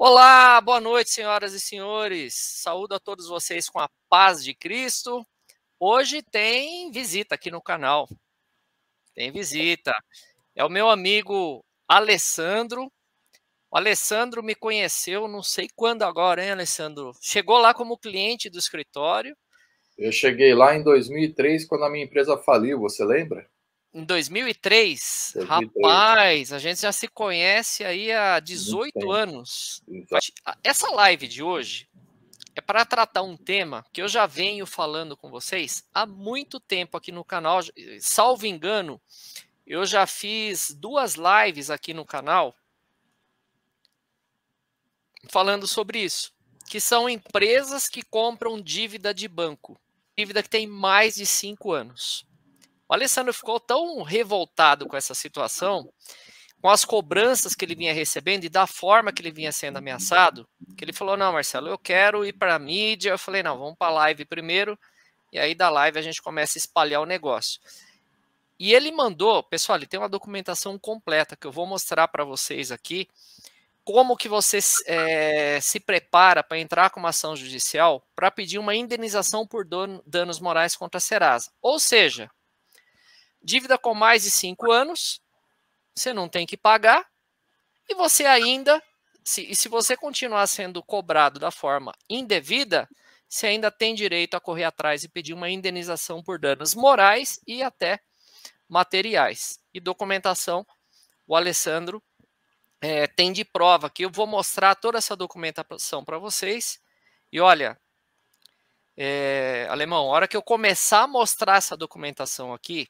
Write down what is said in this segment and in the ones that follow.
Olá, boa noite, senhoras e senhores. Saúdo a todos vocês com a paz de Cristo. Hoje tem visita aqui no canal. Tem visita. É o meu amigo Alessandro. O Alessandro me conheceu, não sei quando agora, hein, Alessandro? Chegou lá como cliente do escritório. Eu cheguei lá em 2003, quando a minha empresa faliu, você lembra? Em 2003, 2003, rapaz, a gente já se conhece aí há 18 anos. Exato. Essa live de hoje é para tratar um tema que eu já venho falando com vocês há muito tempo aqui no canal. Salvo engano, eu já fiz duas lives aqui no canal falando sobre isso, que são empresas que compram dívida de banco, dívida que tem mais de cinco anos. O Alessandro ficou tão revoltado com essa situação, com as cobranças que ele vinha recebendo e da forma que ele vinha sendo ameaçado, que ele falou: Não, Marcelo, eu quero ir para a mídia. Eu falei: Não, vamos para a live primeiro. E aí, da live, a gente começa a espalhar o negócio. E ele mandou, pessoal, ele tem uma documentação completa que eu vou mostrar para vocês aqui, como que você é, se prepara para entrar com uma ação judicial para pedir uma indenização por danos morais contra a Serasa. Ou seja, Dívida com mais de cinco anos, você não tem que pagar, e você ainda, se, e se você continuar sendo cobrado da forma indevida, você ainda tem direito a correr atrás e pedir uma indenização por danos morais e até materiais. E documentação, o Alessandro é, tem de prova que eu vou mostrar toda essa documentação para vocês. E olha, é, alemão, a hora que eu começar a mostrar essa documentação aqui,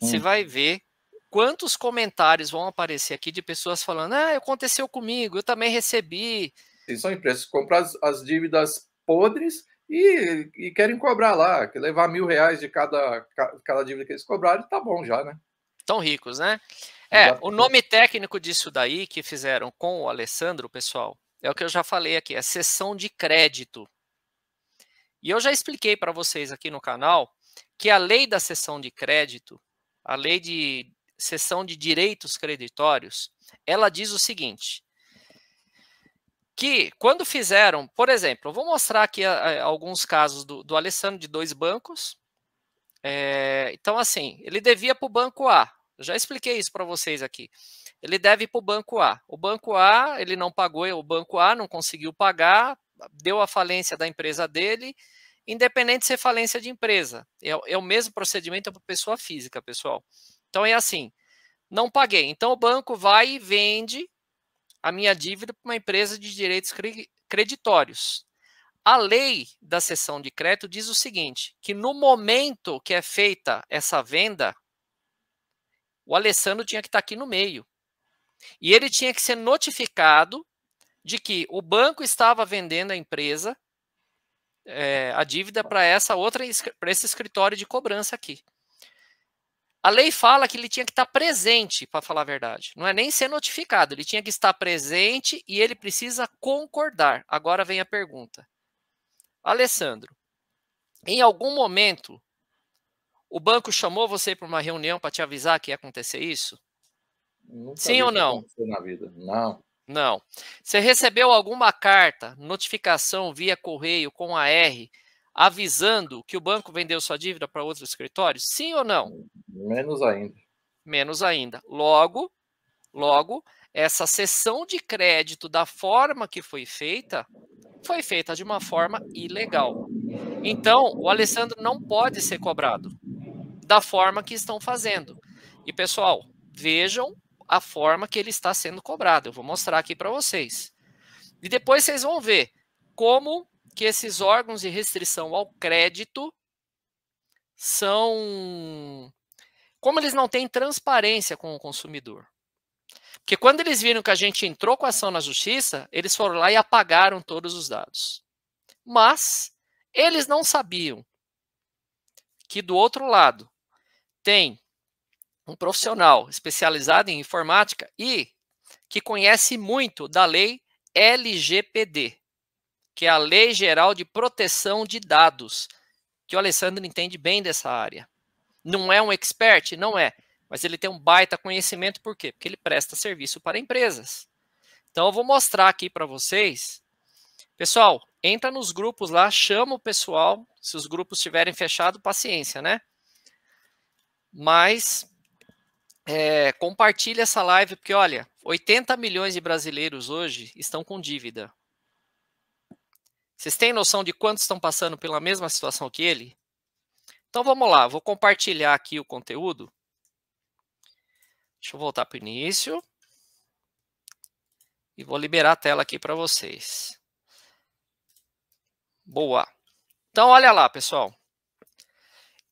você hum. vai ver quantos comentários vão aparecer aqui de pessoas falando: ah, aconteceu comigo, eu também recebi. Sim, são empresas que compram as, as dívidas podres e, e, querem cobrar lá, que levar mil reais de cada, cada dívida que eles cobraram, tá bom já, né? Tão ricos, né? É, o nome técnico disso daí que fizeram com o Alessandro, pessoal, é o que eu já falei aqui, é sessão de crédito. E eu já expliquei para vocês aqui no canal que a lei da sessão de crédito a lei de cessão de direitos creditórios, ela diz o seguinte: que quando fizeram, por exemplo, eu vou mostrar aqui a, eh, a, eh, alguns casos do, do, Alessandro de dois bancos. É, então, assim, ele devia para o banco A. Eu já expliquei isso para vocês aqui. Ele deve para o banco A. O banco A, ele não pagou, o banco A não conseguiu pagar, deu a falência da empresa dele independente de ser falência de empresa. É, é o mesmo procedimento é para pessoa física, pessoal. Então é assim: não paguei. Então o banco vai e vende a minha dívida para uma empresa de direitos creditórios. A lei da cessão de crédito diz o seguinte: que no momento que é feita essa venda, o Alessandro tinha que estar tá aqui no meio. E ele tinha que ser notificado de que o banco estava vendendo a empresa é, a dívida para essa outra para esse escritório de cobrança aqui. A lei fala que ele tinha que estar presente, para falar a verdade. Não é nem ser notificado, ele tinha que estar presente e ele precisa concordar. Agora vem a pergunta. Alessandro, em algum momento o banco chamou você para uma reunião para te avisar que ia acontecer isso? Nunca Sim ou não? Na vida. Não. Não. Você recebeu alguma carta, notificação via correio com a R avisando que o banco vendeu sua dívida para outro escritório? Sim ou não? Menos ainda. Menos ainda. Logo, logo, essa cessão de crédito da forma que foi feita foi feita de uma forma ilegal. Então, o Alessandro não pode ser cobrado da forma que estão fazendo. E pessoal, vejam a forma que ele está sendo cobrado. Eu vou mostrar aqui para vocês. E depois vocês vão ver como que esses órgãos de restrição ao crédito são como eles não têm transparência com o consumidor. Porque quando eles viram que a gente entrou com ação na justiça, eles foram lá e apagaram todos os dados. Mas eles não sabiam que do outro lado tem um profissional especializado em informática e que conhece muito da lei LGPD, que é a Lei Geral de Proteção de Dados, que o Alessandro entende bem dessa área. Não é um expert? Não é. Mas ele tem um baita conhecimento, por quê? Porque ele presta serviço para empresas. Então, eu vou mostrar aqui para vocês. Pessoal, entra nos grupos lá, chama o pessoal. Se os grupos estiverem fechados, paciência, né? Mas é, essa live, porque olha, 80 milhões de brasileiros hoje estão com dívida. Vocês têm noção de quantos estão passando pela mesma situação que ele? Então vamos lá, vou compartilhar aqui o conteúdo. Deixa eu voltar para o início. E vou liberar a tela aqui para vocês. Boa. Então olha lá, pessoal.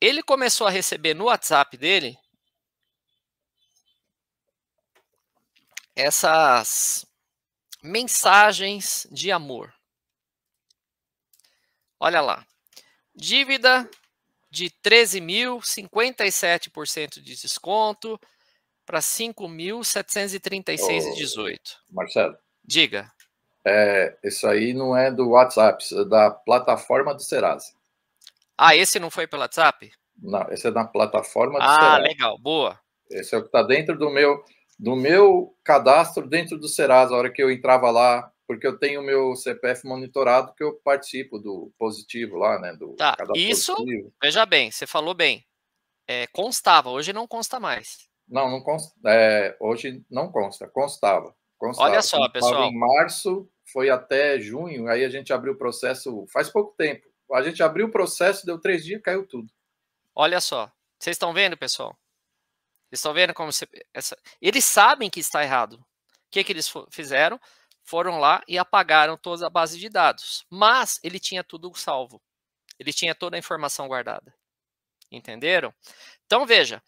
Ele começou a receber no WhatsApp dele essas mensagens de amor. Olha lá. Dívida de 13 mil, 57% de desconto para 5.736,18. Marcelo. Diga. É, isso aí não é do WhatsApp, isso é da plataforma do Serasa. Ah, esse não foi pelo WhatsApp? Não, esse é da plataforma do ah, Serasa. Ah, legal, boa. Esse é o que está dentro do meu do meu cadastro dentro do Serasa, a hora que eu entrava lá, porque eu tenho o meu CPF monitorado, que eu participo do positivo lá, né? Do tá, isso, positivo. veja bem, você falou bem. É, constava, hoje não consta mais. Não, não consta, é, hoje não consta, constava. constava. Olha só, constava pessoal. Em março foi até junho, aí a gente abriu o processo faz pouco tempo. A gente abriu o processo, deu três dias, caiu tudo. Olha só, vocês estão vendo, pessoal? Eles estão vendo como você, essa, eles sabem que está errado. O que, que eles fizeram? Foram lá e apagaram toda a base de dados. Mas ele tinha tudo salvo. Ele tinha toda a informação guardada. Entenderam? Então veja,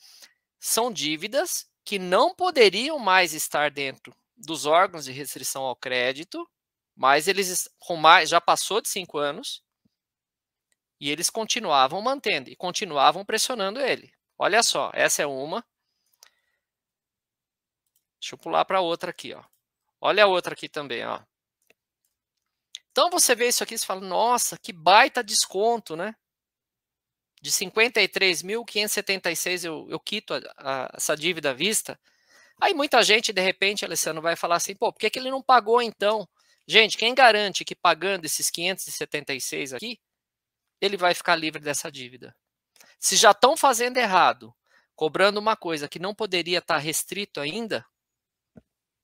são dívidas que não poderiam mais estar dentro dos órgãos de restrição ao crédito, mas eles com mais, já passou de cinco anos e eles continuavam mantendo e continuavam pressionando ele. Olha só, essa é uma. Deixa eu pular para outra aqui, ó. Olha a outra aqui também, ó. Então você vê isso aqui e fala: "Nossa, que baita desconto, né?" De 53.576 eu, eu quito a, a, essa dívida à vista. Aí muita gente, de repente, Alessandro, vai falar assim: "Pô, por que, que ele não pagou então?" Gente, quem garante que pagando esses 576 aqui, ele vai ficar livre dessa dívida? Se já estão fazendo errado, cobrando uma coisa que não poderia estar tá restrito ainda,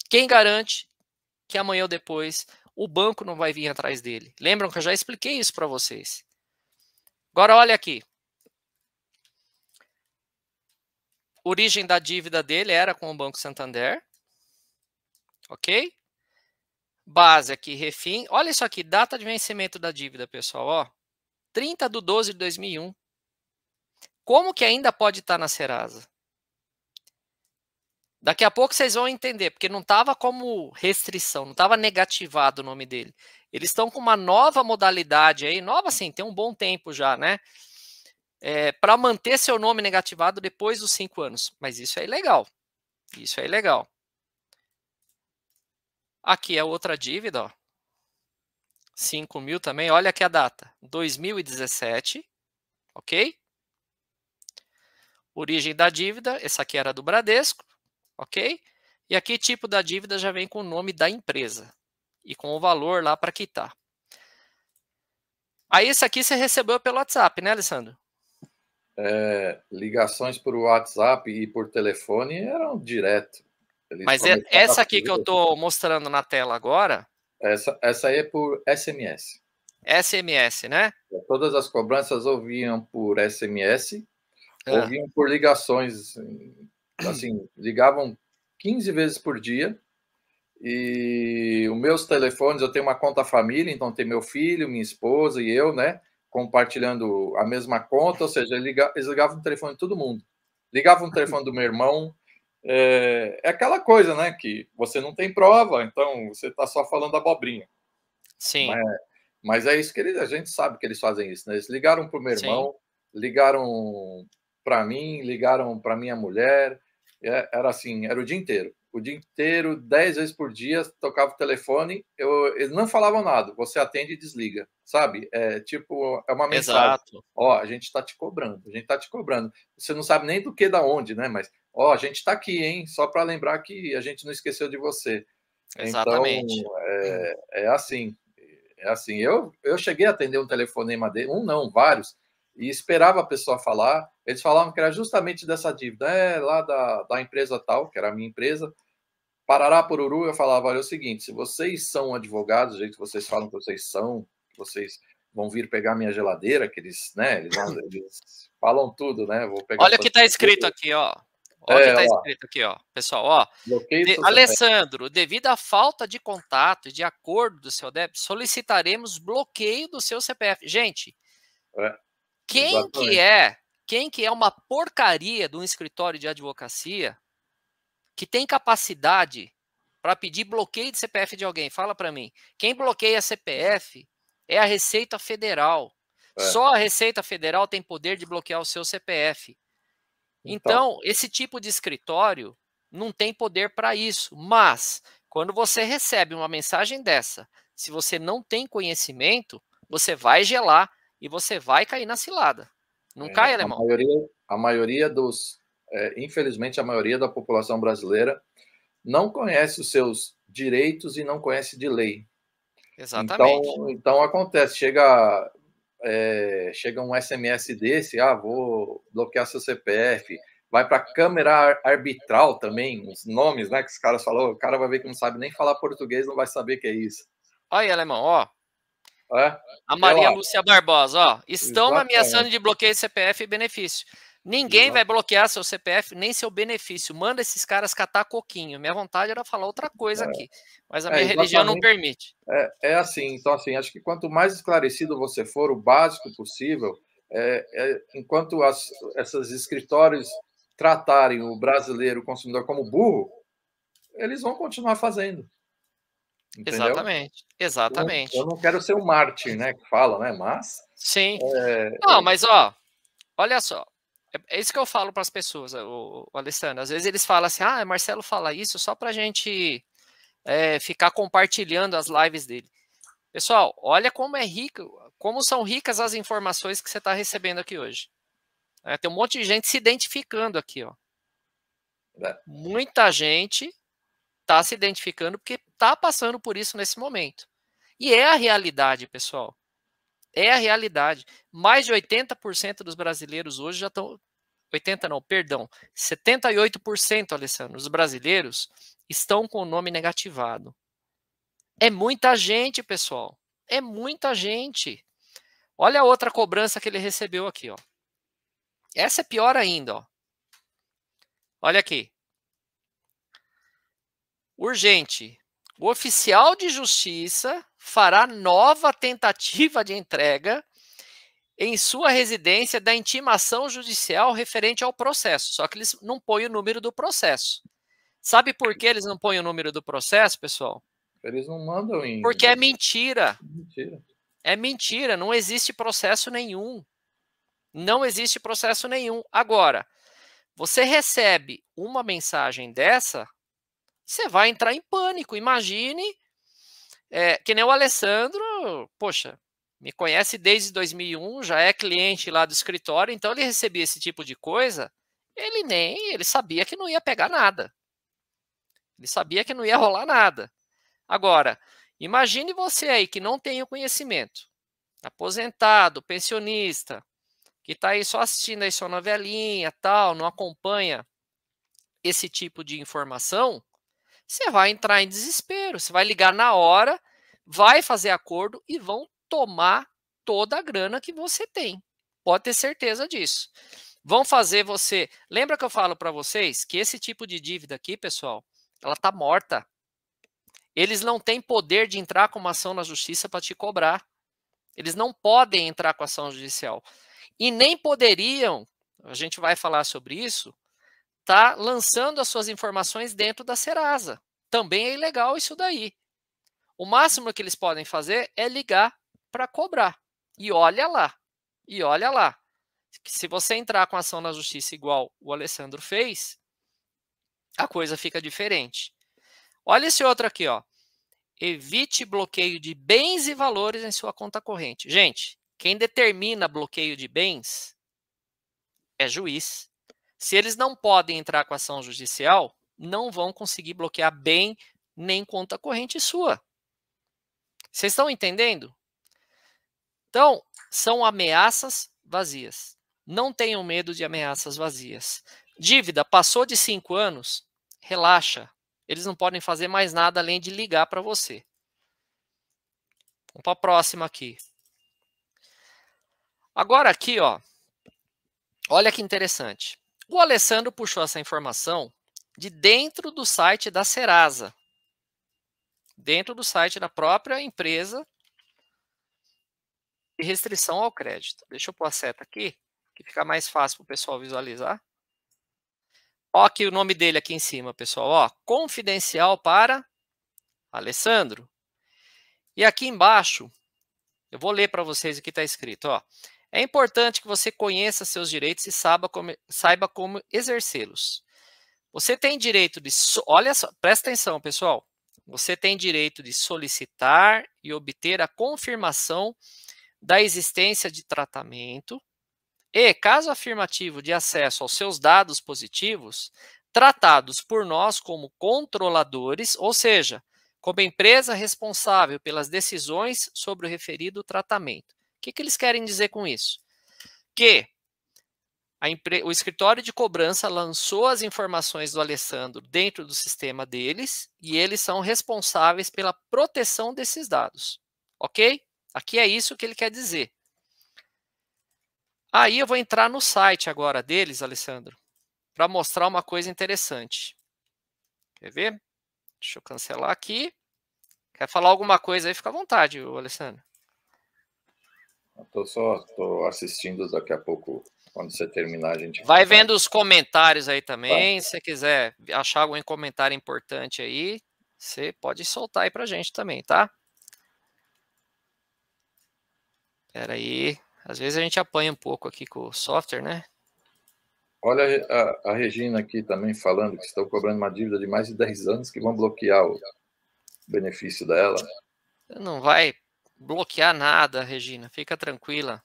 quem garante que amanhã ou depois o banco não vai vir atrás dele? Lembram que eu já expliquei isso para vocês. Agora olha aqui. Origem da dívida dele era com o Banco Santander. OK? Base aqui, refim. Olha isso aqui, data de vencimento da dívida, pessoal, ó. 30 de 12 de 2001. Como que ainda pode estar na Serasa? Daqui a pouco vocês vão entender, porque não estava como restrição, não estava negativado o nome dele. Eles estão com uma nova modalidade aí, nova sim, tem um bom tempo já, né? É, para manter seu nome negativado depois dos cinco anos. Mas isso é ilegal. Isso é ilegal. Aqui é outra dívida, ó. 5 mil também. Olha aqui a data: 2017. Ok? Origem da dívida. Essa aqui era do Bradesco ok? E aqui tipo da dívida já vem com o nome da empresa e com o valor lá para quitar. Aí esse aqui você recebeu pelo WhatsApp, né, Alessandro? É, ligações por WhatsApp e por telefone eram direto. Eles Mas é, essa aqui que eu estou mostrando na tela agora. Essa, essa aí é por SMS. SMS, né? É, todas as cobranças ouviam por SMS, ah. ouviam por ligações então, assim, ligavam 15 vezes por dia. E os meus telefones, eu tenho uma conta família, então tem meu filho, minha esposa e eu, né? Compartilhando a mesma conta, ou seja, eles ligavam o telefone de todo mundo. Ligavam o telefone do meu irmão. É, é aquela coisa, né? Que você não tem prova, então você está só falando abobrinha. Sim. Mas, é, mas, é isso que eles, a gente sabe que eles fazem isso, né? Eles ligaram para o meu irmão, Sim. ligaram para mim, ligaram para minha mulher, é, era assim, era o dia inteiro. O dia inteiro, dez vezes por dia, tocava o telefone, eu, eles não falavam nada. Você atende e desliga, sabe? É tipo, é uma mensagem. Exato. Ó, a gente está te cobrando, a gente está te cobrando. Você não sabe nem do que, da onde, né? Mas, ó, a gente está aqui, hein? Só para lembrar que a gente não esqueceu de você. Então, Exatamente. Então, é, é assim. É assim. Eu, eu cheguei a atender um telefonema dele, um não, vários, e esperava a pessoa falar eles falavam que era justamente dessa dívida, é lá da, da empresa tal, que era a minha empresa. Parará Poruru, eu falava: olha, é o seguinte, se vocês são advogados, do jeito que vocês falam que vocês são, que vocês vão vir pegar minha geladeira, que eles, né, eles, eles falam tudo, né? Vou pegar Olha o que está escrito aqui, ó. Olha o é, que está escrito aqui, ó. Pessoal, ó. De, Alessandro, devido à falta de contato e de acordo do seu débito, solicitaremos bloqueio do seu CPF. Gente, é, quem exatamente. que é quem que é uma porcaria de um escritório de advocacia que tem capacidade para pedir bloqueio de CPF de alguém? Fala para mim. Quem bloqueia CPF é a Receita Federal. É. Só a Receita Federal tem poder de bloquear o seu CPF. Então, então esse tipo de escritório não tem poder para isso. Mas, quando você recebe uma mensagem dessa, se você não tem conhecimento, você vai gelar e você vai cair na cilada. Não é, cai, alemão. A maioria, a maioria dos, é, infelizmente, a maioria da população brasileira não conhece os seus direitos e não conhece de lei. Exatamente. Então, então acontece, chega, é, chega um SMS desse, ah, vou bloquear seu CPF, vai para câmera arbitral também, os nomes, né, que os caras falou o cara vai ver que não sabe nem falar português, não vai saber o que é isso. Aí, alemão, ó, é? A Maria Lúcia Barbosa, ó. Estão Exatamente. ameaçando de bloqueio de CPF e benefício. Ninguém Exato. vai bloquear seu CPF nem seu benefício. Manda esses caras catar coquinho. Minha vontade era falar outra coisa é. aqui, mas a é, minha religião não permite. É, é, assim, então assim, acho que quanto mais esclarecido você for, o básico possível, é, enquanto as, essas escritórios tratarem o brasileiro consumidor como burro, eles vão continuar fazendo. Entendeu? Exatamente, exatamente. Eu, eu, não quero ser o Martin, né, que fala, né, mas... Sim. É... Não, é mas, ó, olha só, é, é isso que eu falo para as pessoas, o, o Alessandro, às vezes eles falam assim, ah, Marcelo fala isso só para a gente é, ficar compartilhando as lives dele. Pessoal, olha como é rico, como são ricas as informações que você está recebendo aqui hoje. É, tem um monte de gente se identificando aqui, ó. É Muita gente está se identificando porque está passando por isso nesse momento. E é a realidade, pessoal. É a realidade. Mais de 80% dos brasileiros hoje já estão. 80 não, perdão. 78%, Alessandro, dos brasileiros estão com o nome negativado. É muita gente, pessoal. É muita gente. Olha a outra cobrança que ele recebeu aqui, ó. Essa é pior ainda, ó. Olha aqui. Urgente. O oficial de justiça fará nova tentativa de entrega em sua residência da intimação judicial referente ao processo. Só que eles não põem o número do processo. Sabe por que eles não põem o número do processo, pessoal? Eles não mandam em. Porque é mentira. Mentira. É mentira, não existe processo nenhum. Não existe processo nenhum. Agora, você recebe uma mensagem dessa, você vai entrar em pânico. Imagine, é, que nem o Alessandro, poxa, me conhece desde 2001, já é cliente lá do escritório, então ele recebia esse tipo de coisa, ele nem, ele sabia que não ia pegar nada. Ele sabia que não ia rolar nada. Agora, imagine você aí que não tem o conhecimento, aposentado, pensionista, que está aí só assistindo aí sua novelinha, tal, não acompanha esse tipo de informação, você vai entrar em desespero, você vai ligar na hora, vai fazer acordo e vão tomar toda a grana que você tem. Pode ter certeza disso. Vão fazer você. Lembra que eu falo para vocês que esse tipo de dívida aqui, pessoal, ela tá morta. Eles não têm poder de entrar com uma ação na justiça para te cobrar. Eles não podem entrar com ação judicial. E nem poderiam, a gente vai falar sobre isso, está lançando as suas informações dentro da Serasa. Também é ilegal isso daí. O máximo que eles podem fazer é ligar para cobrar. E olha lá, e olha lá. Se você entrar com ação na justiça igual o Alessandro fez, a coisa fica diferente. Olha esse outro aqui, ó. Evite bloqueio de bens e valores em sua conta corrente. Gente, quem determina bloqueio de bens é juiz. Se eles não podem entrar com ação judicial, não vão conseguir bloquear bem nem conta corrente sua. Vocês estão entendendo? Então, são ameaças vazias. Não tenham medo de ameaças vazias. Dívida passou de cinco anos, relaxa. Eles não podem fazer mais nada além de ligar para você. Vamos para a próxima aqui. Agora aqui, ó. Olha que interessante. O Alessandro puxou essa informação de dentro do site da Serasa, dentro do site da própria empresa de restrição ao crédito. Deixa eu pôr a seta aqui, que fica mais fácil para o pessoal visualizar. Ó, aqui o nome dele aqui em cima, pessoal. Ó, confidencial para Alessandro. E aqui embaixo, eu vou ler para vocês o que está escrito. Ó. É importante que você conheça seus direitos e saiba como, saiba como exercê-los. Você tem direito de. Olha só, presta atenção, pessoal. Você tem direito de solicitar e obter a confirmação da existência de tratamento e, caso afirmativo de acesso aos seus dados positivos, tratados por nós como controladores, ou seja, como empresa responsável pelas decisões sobre o referido tratamento que, que eles querem dizer com isso? Que Impre... o escritório de cobrança lançou as informações do Alessandro dentro do sistema deles e eles são responsáveis pela proteção desses dados. Ok? Aqui é isso que ele quer dizer. Aí eu vou entrar no site agora deles, Alessandro, para mostrar uma coisa interessante. Quer ver? Deixa eu cancelar aqui. Quer falar alguma coisa aí? Fica à vontade, Alessandro. Estou só tô assistindo daqui a pouco. Quando você terminar, a gente. Vai vendo os comentários aí também. Se você quiser achar algum comentário importante aí, você pode soltar aí a gente também, tá? Espera aí. Às vezes a gente apanha um pouco aqui com o software, né? Olha a, a, Regina aqui também falando que estão cobrando uma dívida de mais de 10 anos que vão bloquear o benefício dela. Não vai bloquear nada, Regina, fica tranquila.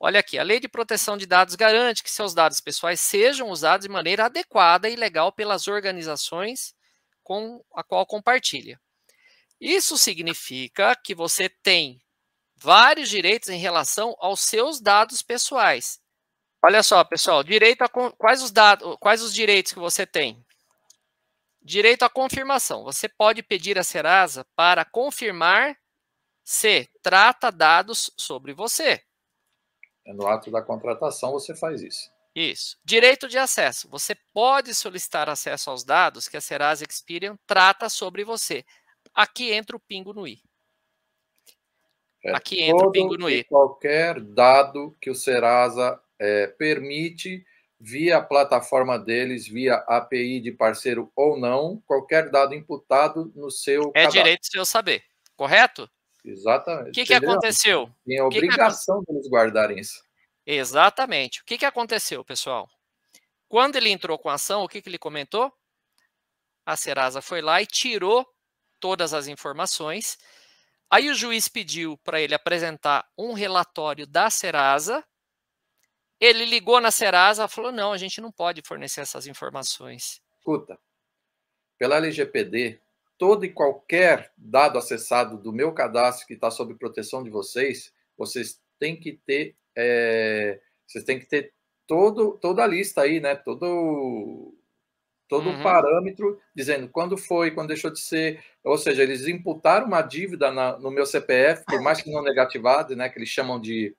Olha aqui, a Lei de Proteção de Dados garante que seus dados pessoais sejam usados de maneira adequada e legal pelas organizações com a qual compartilha. Isso significa que você tem vários direitos em relação aos seus dados pessoais. Olha só, pessoal, direito a quais os dados, quais os direitos que você tem? Direito à confirmação. Você pode pedir à Serasa para confirmar C. Trata dados sobre você. É no ato da contratação, você faz isso. Isso. Direito de acesso. Você pode solicitar acesso aos dados que a Serasa Experian trata sobre você. Aqui entra o pingo no i. É Aqui entra o pingo no i. Qualquer dado que o Serasa é, permite via a plataforma deles, via API de parceiro ou não, qualquer dado imputado no seu. É cadastro. direito seu saber, correto? Exatamente. O que, que aconteceu? Tem a obrigação que que... de eles guardarem isso. Exatamente. O que, que aconteceu, pessoal? Quando ele entrou com a ação, o que, que ele comentou? A Serasa foi lá e tirou todas as informações. Aí o juiz pediu para ele apresentar um relatório da Serasa. Ele ligou na Serasa e falou: não, a gente não pode fornecer essas informações. Escuta, pela LGPD, todo e qualquer dado acessado do meu cadastro que está sob proteção de vocês, vocês têm que ter, é, vocês têm que ter todo, toda a lista aí, né? Todo todo uhum. parâmetro dizendo quando foi, quando deixou de ser. Ou seja, eles imputaram uma dívida na, no meu CPF, por mais que não negativado, né, que eles chamam de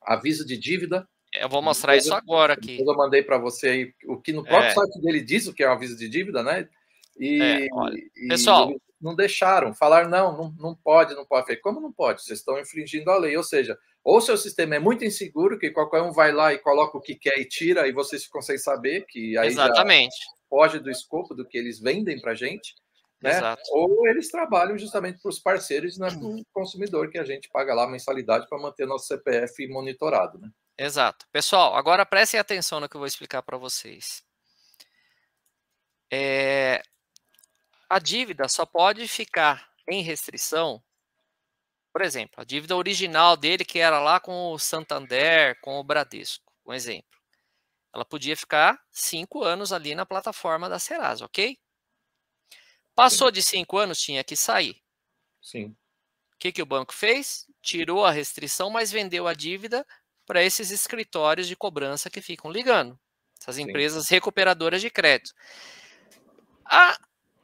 aviso de dívida. É, eu vou mostrar depois, isso agora aqui. eu mandei para você aí o que no próprio é. site dele diz o que é um aviso de dívida, né? E, é, olha, e pessoal, não deixaram, falar não, não, não pode, não pode. Falei, como não pode? Vocês estão infringindo a lei. Ou seja, ou seu sistema é muito inseguro, que qualquer um vai lá e coloca o que quer e tira, e vocês ficam sem saber, que aí Exatamente. foge do escopo do que eles vendem para a gente, né? Exato. Ou eles trabalham justamente para os parceiros, né, para o consumidor, que a gente paga lá mensalidade para manter nosso CPF monitorado, né? Exato. Pessoal, agora prestem atenção no que eu vou explicar para vocês. É, a dívida só pode ficar em restrição, por exemplo, a dívida original dele que era lá com o Santander, com o Bradesco, um exemplo. Ela podia ficar cinco anos ali na plataforma da Serasa, ok? Passou Sim. de cinco anos, tinha que sair. Sim. O que, que o banco fez? Tirou a restrição, mas vendeu a dívida para esses escritórios de cobrança que ficam ligando, essas empresas Sim. recuperadoras de crédito. A,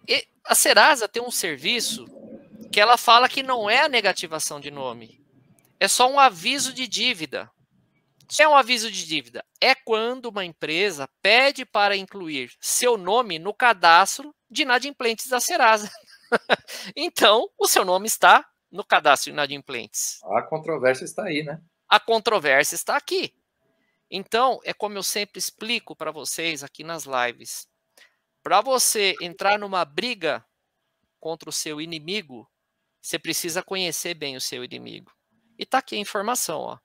e a Serasa tem um serviço que ela fala que não é a negativação de nome. É só um aviso de dívida. Se é um aviso de dívida, é quando uma empresa pede para incluir seu nome no cadastro de inadimplentes da Serasa. então, o seu nome está no cadastro de inadimplentes. A controvérsia está aí, né? A controvérsia está aqui. Então, é como eu sempre explico para vocês aqui nas lives. Para você entrar numa briga contra o seu inimigo, você precisa conhecer bem o seu inimigo. E tá aqui a informação, ó.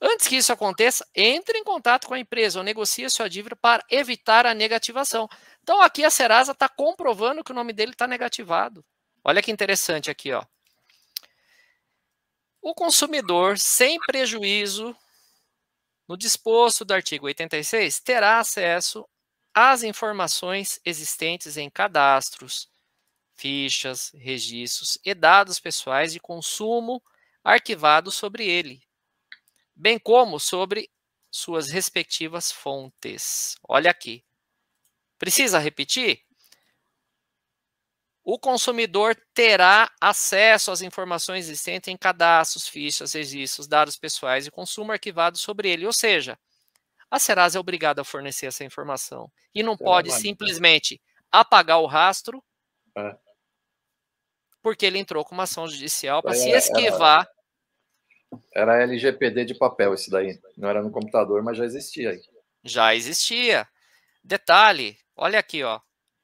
Antes que isso aconteça, entre em contato com a empresa ou negocie sua dívida para evitar a negativação. Então aqui a Serasa está comprovando que o nome dele está negativado. Olha que interessante aqui, ó. O consumidor, sem prejuízo no disposto do artigo 86, terá acesso as informações existentes em cadastros, fichas, registros e dados pessoais de consumo arquivados sobre ele, bem como sobre suas respectivas fontes. Olha aqui. Precisa repetir? O consumidor terá acesso às informações existentes em cadastros, fichas, registros, dados pessoais e consumo arquivados sobre ele, ou seja, a Serasa é obrigada a fornecer essa informação e não é pode verdade. simplesmente apagar o rastro é. porque ele entrou com uma ação judicial para se é, esquivar. Era, era LGPD de papel isso daí, não era no computador, mas já existia. Aí. Já existia. Detalhe, olha aqui, ó.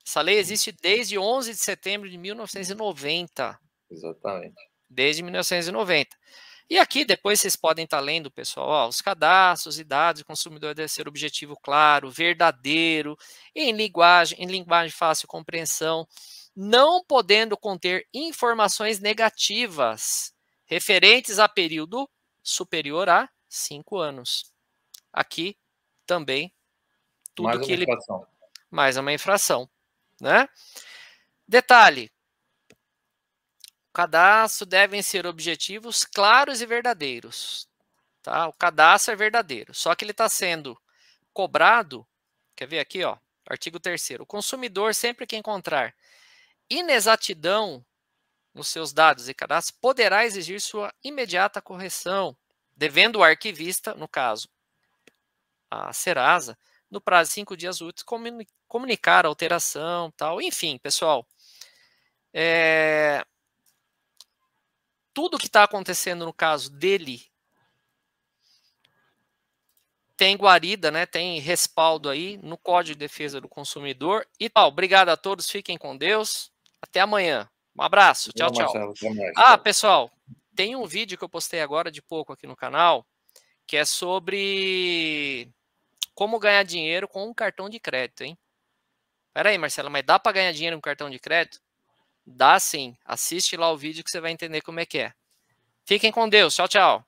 Essa lei uhum. existe desde 11 de setembro de 1990. Exatamente. Desde 1990. E aqui depois vocês podem estar tá lendo, pessoal, ó, os cadastros e dados do consumidor devem ser objetivo claro, verdadeiro, em linguagem, em linguagem fácil compreensão, não podendo conter informações negativas referentes a período superior a cinco anos. Aqui também tudo mais que ele infração. mais uma infração, né? Detalhe, cadastro devem ser objetivos claros e verdadeiros. Tá? O cadastro é verdadeiro, só que ele está sendo cobrado. Quer ver aqui, ó, artigo 3 O consumidor, sempre que encontrar inexatidão nos seus dados e cadastros, poderá exigir sua imediata correção, devendo o arquivista, no caso, a Serasa, no prazo de cinco dias úteis, comunicar a alteração, tal. Enfim, pessoal, é, tudo que está acontecendo no caso dele tem guarida, né? Tem respaldo aí no Código de Defesa do Consumidor. E tal, obrigado a todos, fiquem com Deus. Até amanhã. Um abraço, tchau, tchau. Ah, pessoal, tem um vídeo que eu postei agora de pouco aqui no canal, que é sobre como ganhar dinheiro com um cartão de crédito, hein? Pera aí, Marcelo, mas dá para ganhar dinheiro com cartão de crédito? Dá sim. Assiste lá o vídeo que você vai entender como é que é. Fiquem com Deus. Tchau, tchau.